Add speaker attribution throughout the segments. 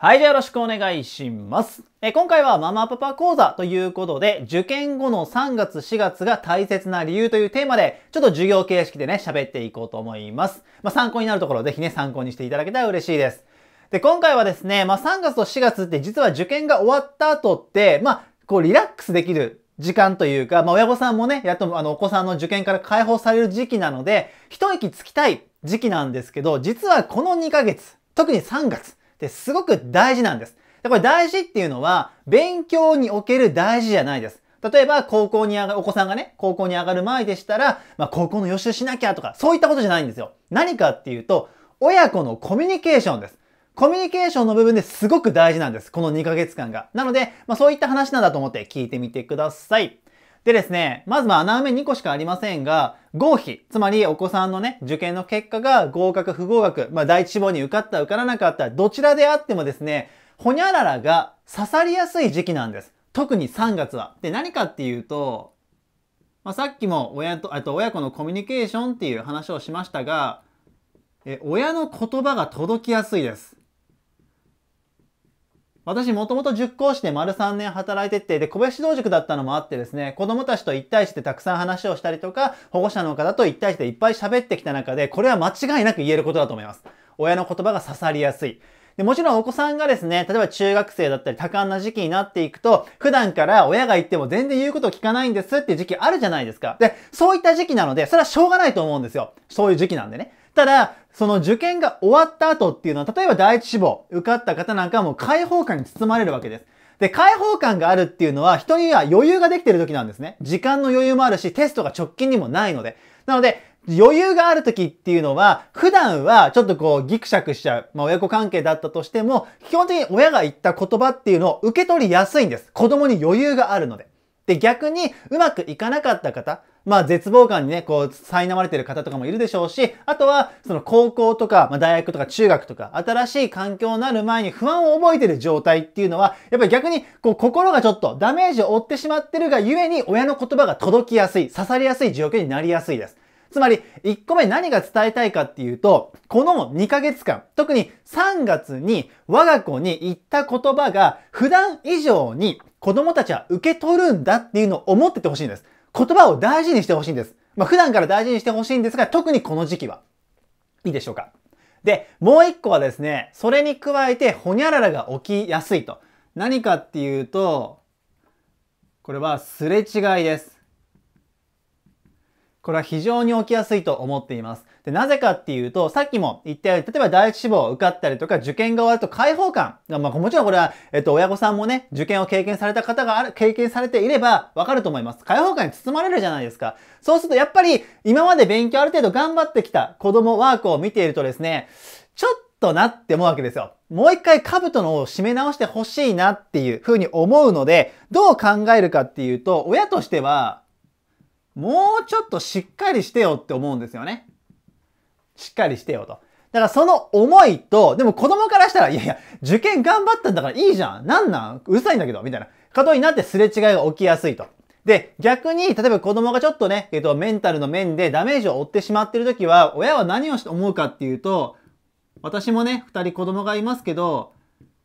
Speaker 1: はい、じゃあよろしくお願いします。え今回はママパパ講座ということで、受験後の3月4月が大切な理由というテーマで、ちょっと授業形式でね、喋っていこうと思います。まあ、参考になるところ、ぜひね、参考にしていただけたら嬉しいです。で、今回はですね、まあ、3月と4月って実は受験が終わった後って、まあ、こうリラックスできる時間というか、まあ、親御さんもね、やっとあの、お子さんの受験から解放される時期なので、一息つきたい時期なんですけど、実はこの2ヶ月、特に3月、ってすごく大事なんです。でこれ大事っていうのは、勉強における大事じゃないです。例えば、高校に上がる、お子さんがね、高校に上がる前でしたら、まあ、高校の予習しなきゃとか、そういったことじゃないんですよ。何かっていうと、親子のコミュニケーションです。コミュニケーションの部分ですごく大事なんです。この2ヶ月間が。なので、まあ、そういった話なんだと思って聞いてみてください。でですね、まずまあ穴埋め2個しかありませんが、合否、つまりお子さんのね、受験の結果が合格不合格、まあ第一志望に受かった受からなかった、どちらであってもですね、ほにゃららが刺さりやすい時期なんです。特に3月は。で、何かっていうと、まあ、さっきも親と、あと親子のコミュニケーションっていう話をしましたが、え親の言葉が届きやすいです。私もともと塾講師で丸3年働いてて、で、小林指塾だったのもあってですね、子供たちと一対してたくさん話をしたりとか、保護者の方と一対していっぱい喋ってきた中で、これは間違いなく言えることだと思います。親の言葉が刺さりやすい。でもちろんお子さんがですね、例えば中学生だったり多感な時期になっていくと、普段から親が言っても全然言うことを聞かないんですっていう時期あるじゃないですか。で、そういった時期なので、それはしょうがないと思うんですよ。そういう時期なんでね。ただ、その受験が終わった後っていうのは、例えば第一志望受かった方なんかはもう解放感に包まれるわけです。で、解放感があるっていうのは、人には余裕ができてる時なんですね。時間の余裕もあるし、テストが直近にもないので。なので、余裕がある時っていうのは、普段はちょっとこうギクシャクしちゃう、まあ、親子関係だったとしても、基本的に親が言った言葉っていうのを受け取りやすいんです。子供に余裕があるので。で、逆にうまくいかなかった方、まあ絶望感にね、こう、苛まれてる方とかもいるでしょうし、あとは、その高校とか、まあ大学とか中学とか、新しい環境になる前に不安を覚えてる状態っていうのは、やっぱり逆に、こう、心がちょっとダメージを負ってしまってるがゆえに、親の言葉が届きやすい、刺さりやすい状況になりやすいです。つまり、1個目何が伝えたいかっていうと、この2ヶ月間、特に3月に我が子に言った言葉が普段以上に子供たちは受け取るんだっていうのを思っててほしいんです。言葉を大事にしてほしいんです。まあ、普段から大事にしてほしいんですが、特にこの時期は。いいでしょうか。で、もう一個はですね、それに加えて、ほにゃららが起きやすいと。何かっていうと、これはすれ違いです。これは非常に起きやすいと思っています。で、なぜかっていうと、さっきも言ったように、例えば第一志望受かったりとか、受験が終わると解放感。まあ、もちろんこれは、えっと、親御さんもね、受験を経験された方がある、経験されていれば、わかると思います。解放感に包まれるじゃないですか。そうすると、やっぱり、今まで勉強ある程度頑張ってきた子供ワークを見ているとですね、ちょっととなって思うわけですよ。もう一回兜のを締め直してほしいなっていうふうに思うので、どう考えるかっていうと、親としては、もうちょっとしっかりしてよって思うんですよね。しっかりしてよと。だからその思いと、でも子供からしたら、いやいや、受験頑張ったんだからいいじゃん。なんなんうるさいんだけど、みたいな。ことになってすれ違いが起きやすいと。で、逆に、例えば子供がちょっとね、えっと、メンタルの面でダメージを負ってしまってる時は、親は何をして思うかっていうと、私もね、二人子供がいますけど、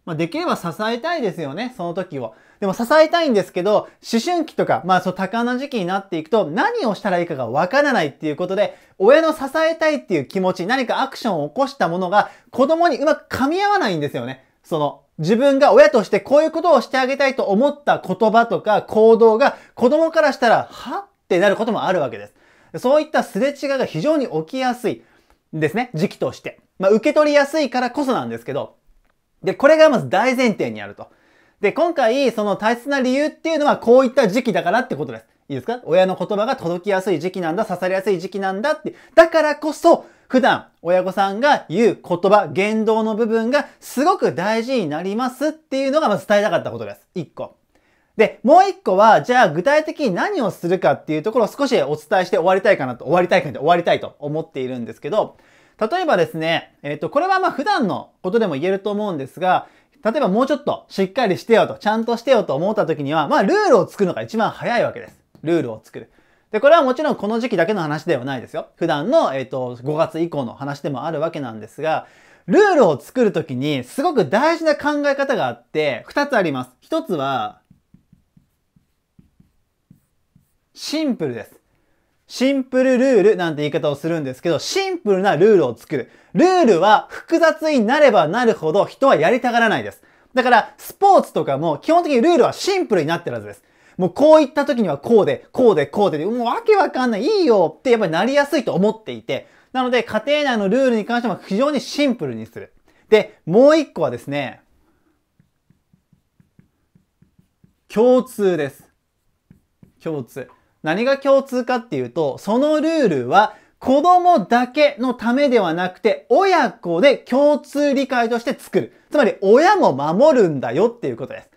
Speaker 1: まあ、できれば支えたいですよね、その時を。でも支えたいんですけど、思春期とか、まあ、そう、多感な時期になっていくと、何をしたらいいかがわからないっていうことで、親の支えたいっていう気持ち、何かアクションを起こしたものが、子供にうまく噛み合わないんですよね。その、自分が親としてこういうことをしてあげたいと思った言葉とか行動が、子供からしたら、はってなることもあるわけです。そういったすれ違いが非常に起きやすいんですね、時期として。まあ、受け取りやすいからこそなんですけど、で、これがまず大前提にあると。で、今回、その大切な理由っていうのは、こういった時期だからってことです。いいですか親の言葉が届きやすい時期なんだ、刺されやすい時期なんだって。だからこそ、普段、親御さんが言う言葉、言動の部分がすごく大事になりますっていうのが、まず伝えたかったことです。1個。で、もう1個は、じゃあ具体的に何をするかっていうところを少しお伝えして終わりたいかなと、終わりたいかで終わりたいと思っているんですけど、例えばですね、えっ、ー、と、これはまあ普段のことでも言えると思うんですが、例えばもうちょっとしっかりしてよと、ちゃんとしてよと思った時には、まあルールを作るのが一番早いわけです。ルールを作る。で、これはもちろんこの時期だけの話ではないですよ。普段の、えっ、ー、と、5月以降の話でもあるわけなんですが、ルールを作るときにすごく大事な考え方があって、2つあります。1つは、シンプルです。シンプルルールなんて言い方をするんですけど、シンプルなルールを作る。ルールは複雑になればなるほど人はやりたがらないです。だから、スポーツとかも基本的にルールはシンプルになってるはずです。もうこういった時にはこうで、こうで、こうで、もうわけわかんない、いいよってやっぱりなりやすいと思っていて、なので家庭内のルールに関しても非常にシンプルにする。で、もう一個はですね、共通です。共通。何が共通かっていうと、そのルールは子供だけのためではなくて、親子で共通理解として作る。つまり、親も守るんだよっていうことです。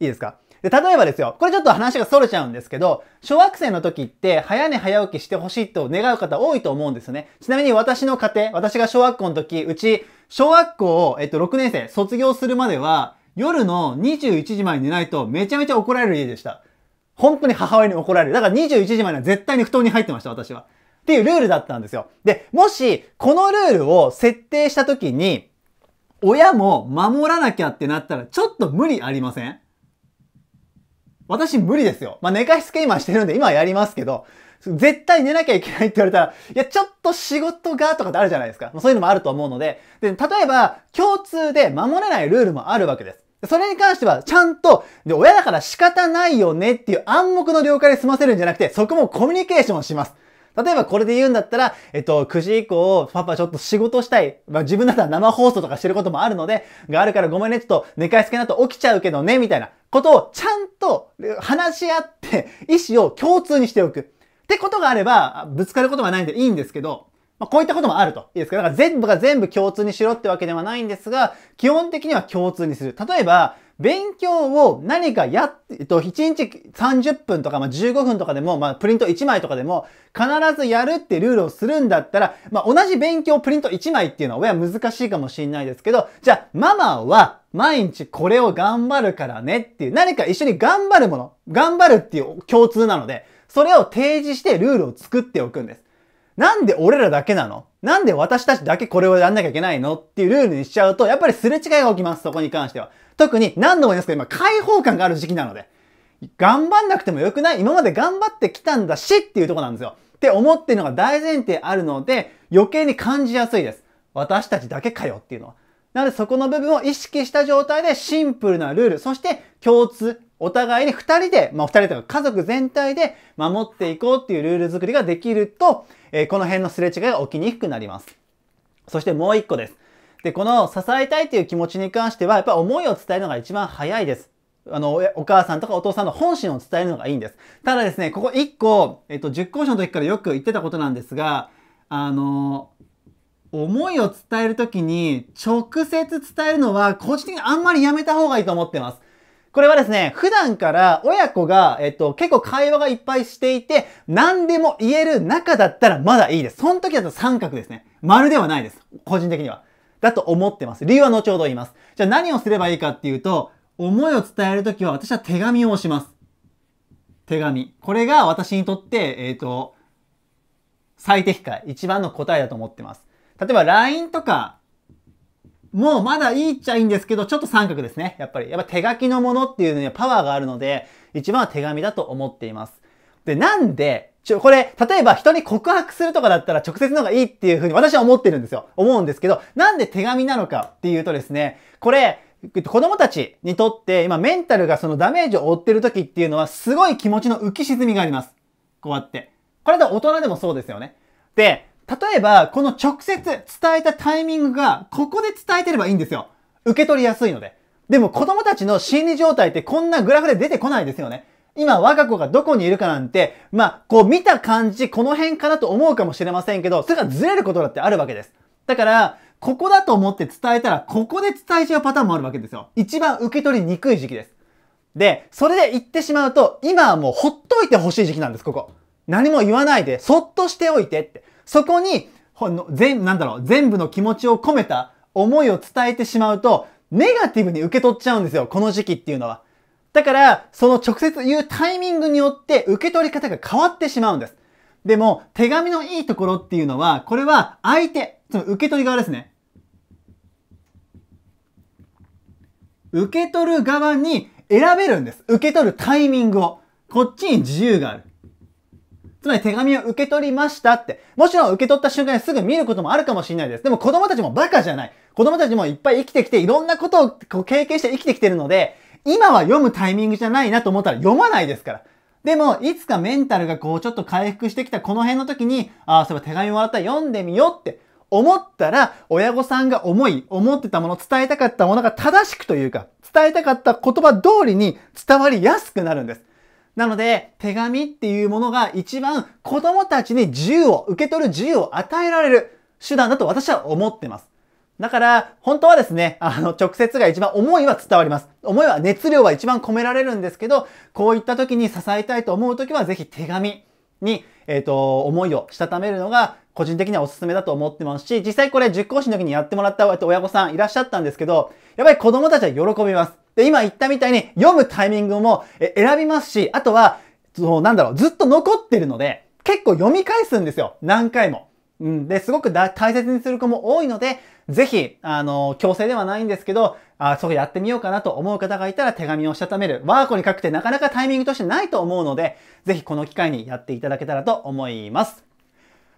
Speaker 1: いいですかで、例えばですよ、これちょっと話が逸れちゃうんですけど、小学生の時って早寝早起きしてほしいと願う方多いと思うんですよね。ちなみに私の家庭、私が小学校の時、うち、小学校を、えっと、6年生卒業するまでは、夜の21時前に寝ないとめちゃめちゃ怒られる家でした。本当に母親に怒られる。だから21時までは絶対に布団に入ってました、私は。っていうルールだったんですよ。で、もし、このルールを設定した時に、親も守らなきゃってなったら、ちょっと無理ありません私無理ですよ。まあ、寝かしつけ今してるんで、今やりますけど、絶対寝なきゃいけないって言われたら、いや、ちょっと仕事がとかってあるじゃないですか。そういうのもあると思うので、で、例えば、共通で守れないルールもあるわけです。それに関しては、ちゃんと、で、親だから仕方ないよねっていう暗黙の了解で済ませるんじゃなくて、そこもコミュニケーションします。例えばこれで言うんだったら、えっと、9時以降、パパちょっと仕事したい。まあ、自分だったら生放送とかしてることもあるので、があるからごめんね、ちょっと寝かしつけなと起きちゃうけどね、みたいなことをちゃんと話し合って、意思を共通にしておく。ってことがあれば、ぶつかることがないんでいいんですけど、まあ、こういったこともあると。いいですかだから全部が全部共通にしろってわけではないんですが、基本的には共通にする。例えば、勉強を何かやっ、えっと、1日30分とか、まあ、15分とかでも、まあ、プリント1枚とかでも、必ずやるってルールをするんだったら、まあ、同じ勉強プリント1枚っていうのは親難しいかもしれないですけど、じゃあ、ママは毎日これを頑張るからねっていう、何か一緒に頑張るもの、頑張るっていう共通なので、それを提示してルールを作っておくんです。なんで俺らだけなのなんで私たちだけこれをやんなきゃいけないのっていうルールにしちゃうと、やっぱりすれ違いが起きます、そこに関しては。特に何度も言いますけど、今解放感がある時期なので。頑張んなくてもよくない今まで頑張ってきたんだしっていうとこなんですよ。って思ってるのが大前提あるので、余計に感じやすいです。私たちだけかよっていうのは。なのでそこの部分を意識した状態でシンプルなルール、そして共通、お互いに2人で、まあ、2人とか家族全体で守っていこうっていうルール作りができると、えー、この辺のすれ違いが起きにくくなります。そしてもう1個です。で、この支えたいという気持ちに関しては、やっぱ思いを伝えるのが一番早いです。あの、お母さんとかお父さんの本心を伝えるのがいいんです。ただですね、ここ1個、えっと、10講の時からよく言ってたことなんですが、あの、思いを伝える時に直接伝えるのは個人的にあんまりやめた方がいいと思ってます。これはですね、普段から親子が、えっと、結構会話がいっぱいしていて、何でも言える中だったらまだいいです。その時だと三角ですね。丸ではないです。個人的には。だと思ってます。理由は後ほど言います。じゃあ何をすればいいかっていうと、思いを伝えるときは私は手紙を押します。手紙。これが私にとって、えっ、ー、と、最適解、一番の答えだと思ってます。例えば LINE とかもうまだいいっちゃいいんですけど、ちょっと三角ですね。やっぱり。やっぱ手書きのものっていうのにはパワーがあるので、一番は手紙だと思っています。で、なんで、ちょ、これ、例えば人に告白するとかだったら直接の方がいいっていうふうに私は思ってるんですよ。思うんですけど、なんで手紙なのかっていうとですね、これ、子供たちにとって今メンタルがそのダメージを負ってる時っていうのはすごい気持ちの浮き沈みがあります。こうやって。これで大人でもそうですよね。で、例えば、この直接伝えたタイミングが、ここで伝えてればいいんですよ。受け取りやすいので。でも子供たちの心理状態ってこんなグラフで出てこないですよね。今我が子がどこにいるかなんて、まあ、こう見た感じ、この辺かなと思うかもしれませんけど、それがずれることだってあるわけです。だから、ここだと思って伝えたら、ここで伝えちゃうパターンもあるわけですよ。一番受け取りにくい時期です。で、それで言ってしまうと、今はもうほっといてほしい時期なんです、ここ。何も言わないで、そっとしておいてって。そこに、ほんの、全、なんだろう、全部の気持ちを込めた思いを伝えてしまうと、ネガティブに受け取っちゃうんですよ、この時期っていうのは。だから、その直接言うタイミングによって受け取り方が変わってしまうんです。でも、手紙のいいところっていうのは、これは相手、その受け取り側ですね。受け取る側に選べるんです。受け取るタイミングを。こっちに自由がある。つまり手紙を受け取りましたって。もちろん受け取った瞬間にすぐ見ることもあるかもしれないです。でも子供たちもバカじゃない。子供たちもいっぱい生きてきて、いろんなことをこう経験して生きてきてるので、今は読むタイミングじゃないなと思ったら読まないですから。でも、いつかメンタルがこうちょっと回復してきたこの辺の時に、ああ、そういえば手紙もらったら読んでみようって思ったら、親御さんが思い、思ってたもの、伝えたかったものが正しくというか、伝えたかった言葉通りに伝わりやすくなるんです。なので、手紙っていうものが一番子供たちに自由を、受け取る自由を与えられる手段だと私は思ってます。だから、本当はですね、あの、直接が一番思いは伝わります。思いは、熱量は一番込められるんですけど、こういった時に支えたいと思う時は、ぜひ手紙に、えっ、ー、と、思いをしたためるのが、個人的にはおすすめだと思ってますし、実際これ、塾講師の時にやってもらった親御さんいらっしゃったんですけど、やっぱり子供たちは喜びます。で、今言ったみたいに読むタイミングも選びますし、あとは、そう、なんだろう、ずっと残ってるので、結構読み返すんですよ。何回も。うん。で、すごく大切にする子も多いので、ぜひ、あの、強制ではないんですけど、あ、そこやってみようかなと思う方がいたら手紙をしたためる。我が子に書くってなかなかタイミングとしてないと思うので、ぜひこの機会にやっていただけたらと思います。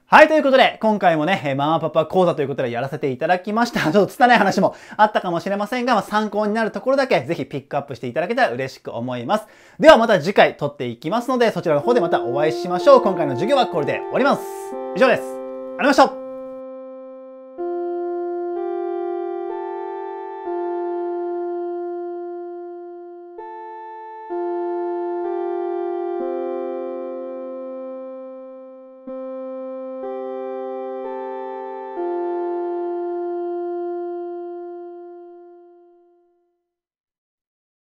Speaker 1: はい、ということで、今回もね、ママパパ講座ということでやらせていただきました。ちょっと拙い話もあったかもしれませんが、まあ、参考になるところだけぜひピックアップしていただけたら嬉しく思います。ではまた次回撮っていきますので、そちらの方でまたお会いしましょう。今回の授業はこれで終わります。以上です。ありがとうございました